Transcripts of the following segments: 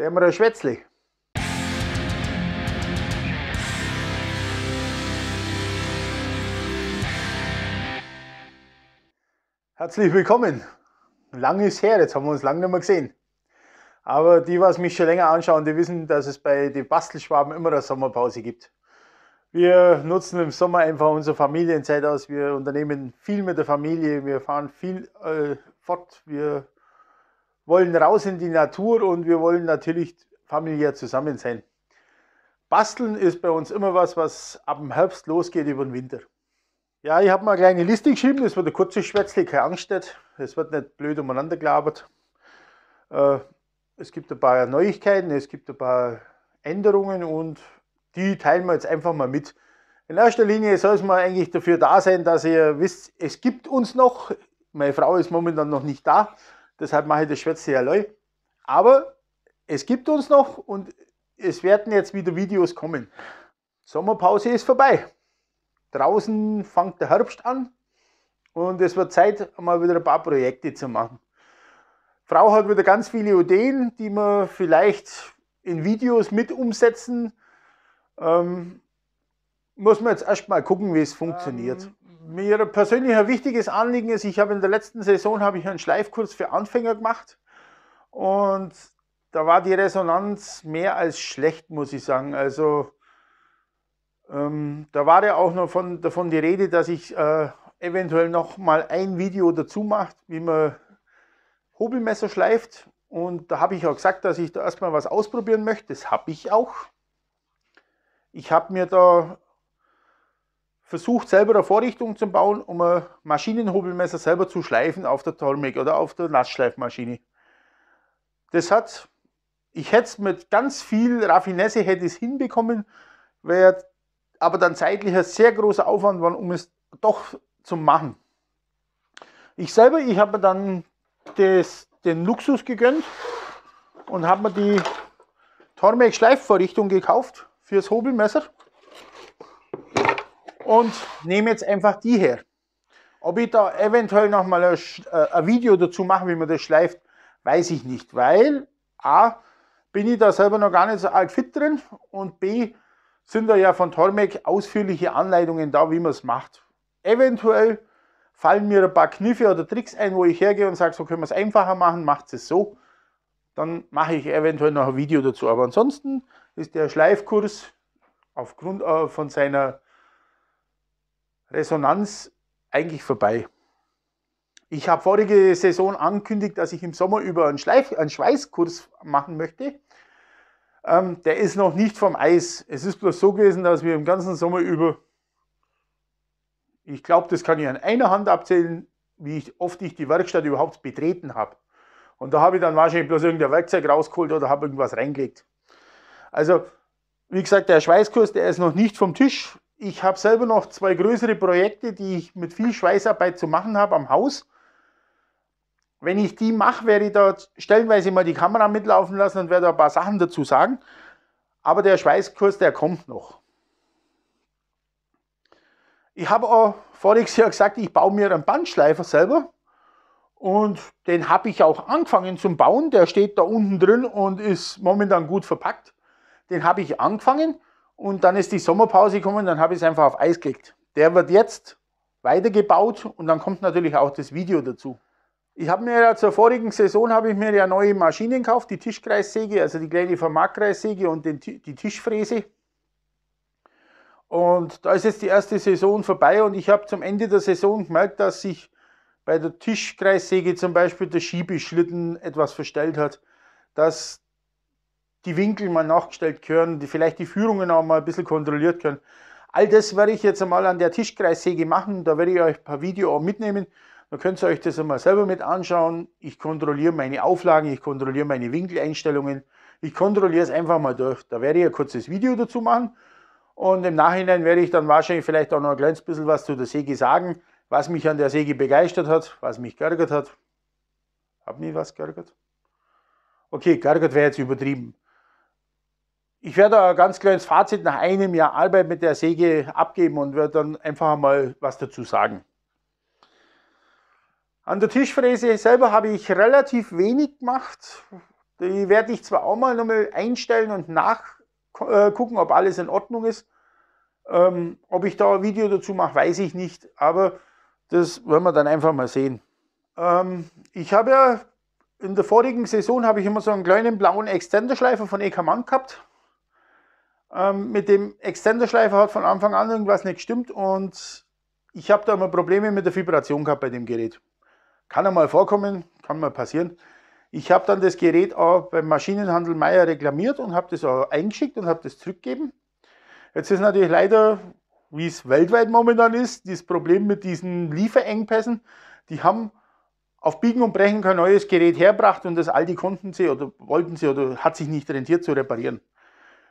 Da haben wir ein Schwätzli. Herzlich willkommen. Lang ist her, jetzt haben wir uns lange nicht mehr gesehen. Aber die, was mich schon länger anschauen, die wissen, dass es bei den Bastelschwaben immer eine Sommerpause gibt. Wir nutzen im Sommer einfach unsere Familienzeit aus. Wir unternehmen viel mit der Familie. Wir fahren viel äh, fort. Wir wollen raus in die Natur und wir wollen natürlich familiär zusammen sein. Basteln ist bei uns immer was, was ab dem Herbst losgeht über den Winter. Ja, ich habe mal eine kleine Liste geschrieben, das wird ein kurzes Schwätzle, keine Angst Es wird nicht blöd umeinander gelabert. Äh, es gibt ein paar Neuigkeiten, es gibt ein paar Änderungen und die teilen wir jetzt einfach mal mit. In erster Linie soll es mal eigentlich dafür da sein, dass ihr wisst, es gibt uns noch. Meine Frau ist momentan noch nicht da, Deshalb mache ich das Schwert ja leu. Aber es gibt uns noch und es werden jetzt wieder Videos kommen. Sommerpause ist vorbei. Draußen fängt der Herbst an und es wird Zeit, mal wieder ein paar Projekte zu machen. Frau hat wieder ganz viele Ideen, die wir vielleicht in Videos mit umsetzen. Ähm, muss man jetzt erstmal gucken, wie es funktioniert. Ähm mir persönlich ein wichtiges Anliegen ist, ich habe in der letzten Saison habe ich einen Schleifkurs für Anfänger gemacht und da war die Resonanz mehr als schlecht, muss ich sagen. Also ähm, da war ja auch noch von, davon die Rede, dass ich äh, eventuell noch mal ein Video dazu mache, wie man Hobelmesser schleift. Und da habe ich auch gesagt, dass ich da erstmal was ausprobieren möchte. Das habe ich auch. Ich habe mir da versucht selber eine Vorrichtung zu bauen, um ein Maschinenhobelmesser selber zu schleifen auf der Tolmik oder auf der Nassschleifmaschine. Das hat, ich hätte es mit ganz viel Raffinesse hätte es hinbekommen, wäre aber dann zeitlich ein sehr großer Aufwand war, um es doch zu machen. Ich selber, ich habe mir dann das, den Luxus gegönnt und habe mir die Tormek Schleifvorrichtung gekauft fürs Hobelmesser und nehme jetzt einfach die her. Ob ich da eventuell nochmal ein, äh, ein Video dazu mache, wie man das schleift, weiß ich nicht, weil A, bin ich da selber noch gar nicht so alt fit drin und B, sind da ja von Tormek ausführliche Anleitungen da, wie man es macht. Eventuell fallen mir ein paar Kniffe oder Tricks ein, wo ich hergehe und sage, so können wir es einfacher machen, macht es so. Dann mache ich eventuell noch ein Video dazu. Aber ansonsten ist der Schleifkurs aufgrund äh, von seiner Resonanz eigentlich vorbei. Ich habe vorige Saison angekündigt, dass ich im Sommer über einen, Schleif einen Schweißkurs machen möchte. Ähm, der ist noch nicht vom Eis. Es ist bloß so gewesen, dass wir im ganzen Sommer über, ich glaube, das kann ich an einer Hand abzählen, wie ich, oft ich die Werkstatt überhaupt betreten habe. Und da habe ich dann wahrscheinlich bloß irgendein Werkzeug rausgeholt oder habe irgendwas reingelegt. Also, wie gesagt, der Schweißkurs, der ist noch nicht vom Tisch ich habe selber noch zwei größere Projekte, die ich mit viel Schweißarbeit zu machen habe am Haus. Wenn ich die mache, werde ich da stellenweise mal die Kamera mitlaufen lassen und werde ein paar Sachen dazu sagen. Aber der Schweißkurs, der kommt noch. Ich habe auch voriges Jahr gesagt, ich baue mir einen Bandschleifer selber. Und den habe ich auch angefangen zum Bauen. Der steht da unten drin und ist momentan gut verpackt. Den habe ich angefangen und dann ist die Sommerpause gekommen, dann habe ich es einfach auf Eis gelegt. Der wird jetzt weitergebaut und dann kommt natürlich auch das Video dazu. Ich habe mir ja zur vorigen Saison habe ich mir ja neue Maschinen gekauft, die Tischkreissäge, also die kleine Formatkreissäge und den, die Tischfräse. Und da ist jetzt die erste Saison vorbei und ich habe zum Ende der Saison gemerkt, dass sich bei der Tischkreissäge zum Beispiel der Schiebeschlitten etwas verstellt hat, dass die Winkel mal nachgestellt können, die, vielleicht die Führungen auch mal ein bisschen kontrolliert können. All das werde ich jetzt einmal an der Tischkreissäge machen. Da werde ich euch ein paar Videos mitnehmen. Da könnt ihr euch das einmal selber mit anschauen. Ich kontrolliere meine Auflagen, ich kontrolliere meine Winkeleinstellungen. Ich kontrolliere es einfach mal durch. Da werde ich ein kurzes Video dazu machen. Und im Nachhinein werde ich dann wahrscheinlich vielleicht auch noch ein kleines bisschen was zu der Säge sagen, was mich an der Säge begeistert hat, was mich geärgert hat. Hab nie was geärgert? Okay, geärgert wäre jetzt übertrieben. Ich werde ein ganz kleines Fazit nach einem Jahr Arbeit mit der Säge abgeben und werde dann einfach mal was dazu sagen. An der Tischfräse selber habe ich relativ wenig gemacht. Die werde ich zwar auch mal nochmal einstellen und nachgucken, ob alles in Ordnung ist. Ähm, ob ich da ein Video dazu mache, weiß ich nicht, aber das werden wir dann einfach mal sehen. Ähm, ich habe ja in der vorigen Saison habe ich immer so einen kleinen blauen Extenderschleifer von EK Mann gehabt ähm, mit dem Extenderschleifer hat von Anfang an irgendwas nicht gestimmt und ich habe da immer Probleme mit der Vibration gehabt bei dem Gerät. Kann einmal vorkommen, kann mal passieren. Ich habe dann das Gerät auch beim Maschinenhandel Meier reklamiert und habe das auch eingeschickt und habe das zurückgegeben. Jetzt ist natürlich leider, wie es weltweit momentan ist, das Problem mit diesen Lieferengpässen. Die haben auf Biegen und Brechen kein neues Gerät herbracht und das alte konnten sie oder wollten sie oder hat sich nicht rentiert zu reparieren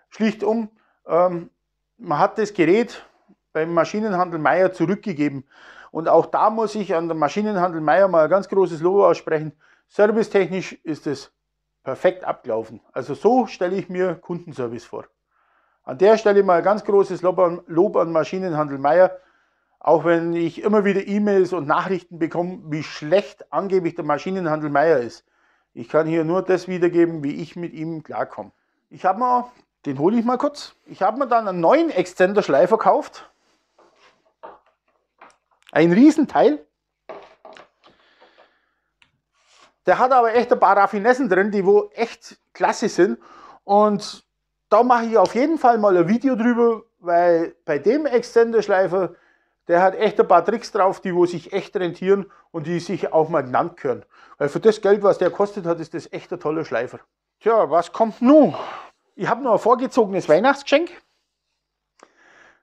schlicht um, ähm, man hat das Gerät beim Maschinenhandel Meier zurückgegeben. Und auch da muss ich an den Maschinenhandel Meier mal ein ganz großes Lob aussprechen. Servicetechnisch ist es perfekt abgelaufen. Also so stelle ich mir Kundenservice vor. An der Stelle mal ein ganz großes Lob an, Lob an Maschinenhandel Meier. Auch wenn ich immer wieder E-Mails und Nachrichten bekomme, wie schlecht angeblich der Maschinenhandel Meier ist. Ich kann hier nur das wiedergeben, wie ich mit ihm klarkomme. Ich habe mir den hole ich mal kurz. Ich habe mir dann einen neuen Extender-Schleifer gekauft. Ein Riesenteil. Der hat aber echt ein paar Raffinessen drin, die wo echt klasse sind. Und da mache ich auf jeden Fall mal ein Video drüber, weil bei dem Extender-Schleifer, der hat echt ein paar Tricks drauf, die wo sich echt rentieren und die sich auch mal genannt können. Weil für das Geld, was der kostet hat, ist das echt ein toller Schleifer. Tja, was kommt nun? Ich habe noch ein vorgezogenes Weihnachtsgeschenk.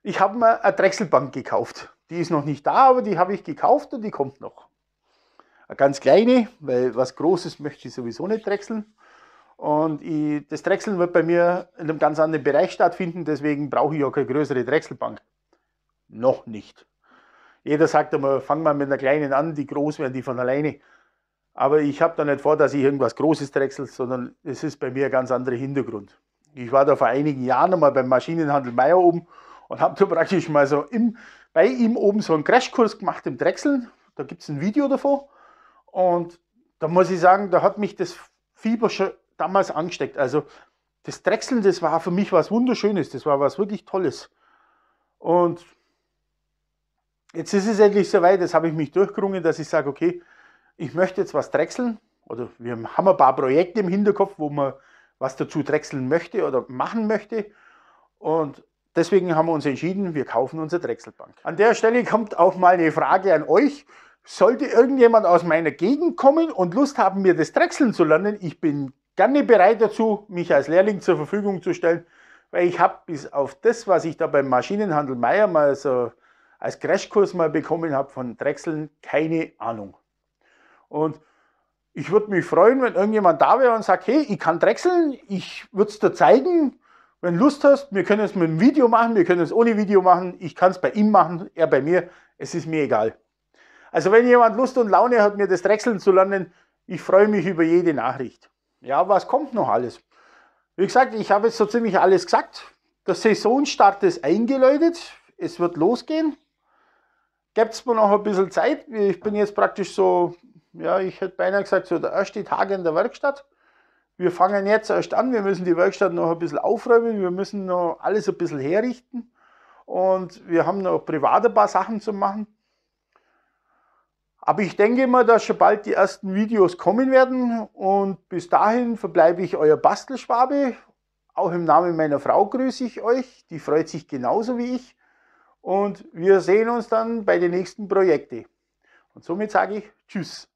Ich habe mir eine Drechselbank gekauft. Die ist noch nicht da, aber die habe ich gekauft und die kommt noch. Eine ganz kleine, weil was Großes möchte ich sowieso nicht drechseln. Und ich, das Drechseln wird bei mir in einem ganz anderen Bereich stattfinden, deswegen brauche ich auch keine größere Drechselbank. Noch nicht. Jeder sagt immer, fang mal mit einer kleinen an, die groß werden die von alleine. Aber ich habe da nicht vor, dass ich irgendwas Großes drechsel, sondern es ist bei mir ein ganz anderer Hintergrund. Ich war da vor einigen Jahren einmal beim Maschinenhandel Meier oben und habe da praktisch mal so im, bei ihm oben so einen Crashkurs gemacht im Drechseln. Da gibt es ein Video davon. Und da muss ich sagen, da hat mich das Fieber schon damals angesteckt. Also das Drechseln, das war für mich was Wunderschönes. Das war was wirklich Tolles. Und jetzt ist es endlich soweit. Jetzt habe ich mich durchgerungen, dass ich sage, okay, ich möchte jetzt was drechseln. Oder wir haben ein paar Projekte im Hinterkopf, wo wir was dazu drechseln möchte oder machen möchte. Und deswegen haben wir uns entschieden, wir kaufen unsere Drechselbank. An der Stelle kommt auch mal eine Frage an euch. Sollte irgendjemand aus meiner Gegend kommen und Lust haben, mir das Drechseln zu lernen, ich bin gerne bereit dazu, mich als Lehrling zur Verfügung zu stellen, weil ich habe bis auf das, was ich da beim Maschinenhandel Meier mal so als Crashkurs mal bekommen habe von Drechseln, keine Ahnung. Und ich würde mich freuen, wenn irgendjemand da wäre und sagt, hey, ich kann drechseln, ich würde es dir zeigen, wenn du Lust hast, wir können es mit einem Video machen, wir können es ohne Video machen, ich kann es bei ihm machen, er bei mir, es ist mir egal. Also wenn jemand Lust und Laune hat, mir das Drechseln zu lernen, ich freue mich über jede Nachricht. Ja, was kommt noch alles? Wie gesagt, ich habe jetzt so ziemlich alles gesagt. Der Saisonstart ist eingeläutet, es wird losgehen. Gebt mir noch ein bisschen Zeit. Ich bin jetzt praktisch so ja, ich hätte beinahe gesagt, so der erste Tag in der Werkstatt. Wir fangen jetzt erst an, wir müssen die Werkstatt noch ein bisschen aufräumen, wir müssen noch alles ein bisschen herrichten und wir haben noch privat ein paar Sachen zu machen. Aber ich denke mal, dass schon bald die ersten Videos kommen werden und bis dahin verbleibe ich euer Bastelschwabe. Auch im Namen meiner Frau grüße ich euch, die freut sich genauso wie ich und wir sehen uns dann bei den nächsten Projekten. Und somit sage ich Tschüss.